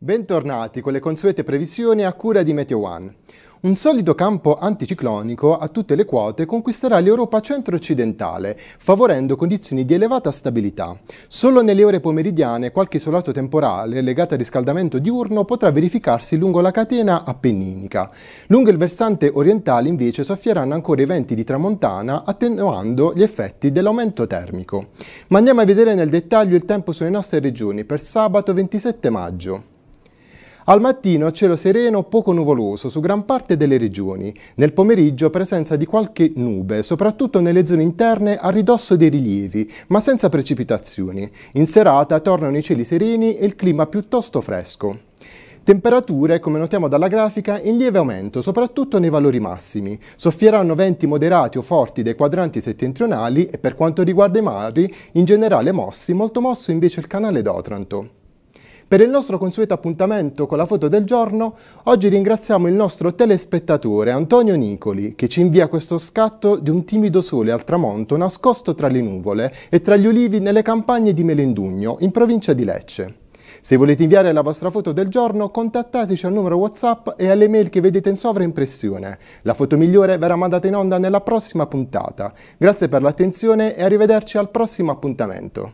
Bentornati con le consuete previsioni a cura di Meteo One. Un solido campo anticiclonico a tutte le quote conquisterà l'Europa centro-occidentale, favorendo condizioni di elevata stabilità. Solo nelle ore pomeridiane qualche isolato temporale legato al riscaldamento diurno potrà verificarsi lungo la catena appenninica. Lungo il versante orientale invece soffieranno ancora i venti di tramontana attenuando gli effetti dell'aumento termico. Ma andiamo a vedere nel dettaglio il tempo sulle nostre regioni per sabato 27 maggio. Al mattino cielo sereno poco nuvoloso su gran parte delle regioni. Nel pomeriggio presenza di qualche nube, soprattutto nelle zone interne a ridosso dei rilievi, ma senza precipitazioni. In serata tornano i cieli sereni e il clima piuttosto fresco. Temperature, come notiamo dalla grafica, in lieve aumento, soprattutto nei valori massimi. Soffieranno venti moderati o forti dai quadranti settentrionali e per quanto riguarda i mari, in generale mossi, molto mosso invece il canale d'Otranto. Per il nostro consueto appuntamento con la foto del giorno, oggi ringraziamo il nostro telespettatore Antonio Nicoli che ci invia questo scatto di un timido sole al tramonto nascosto tra le nuvole e tra gli ulivi nelle campagne di Melendugno, in provincia di Lecce. Se volete inviare la vostra foto del giorno, contattateci al numero WhatsApp e alle mail che vedete in sovraimpressione. La foto migliore verrà mandata in onda nella prossima puntata. Grazie per l'attenzione e arrivederci al prossimo appuntamento.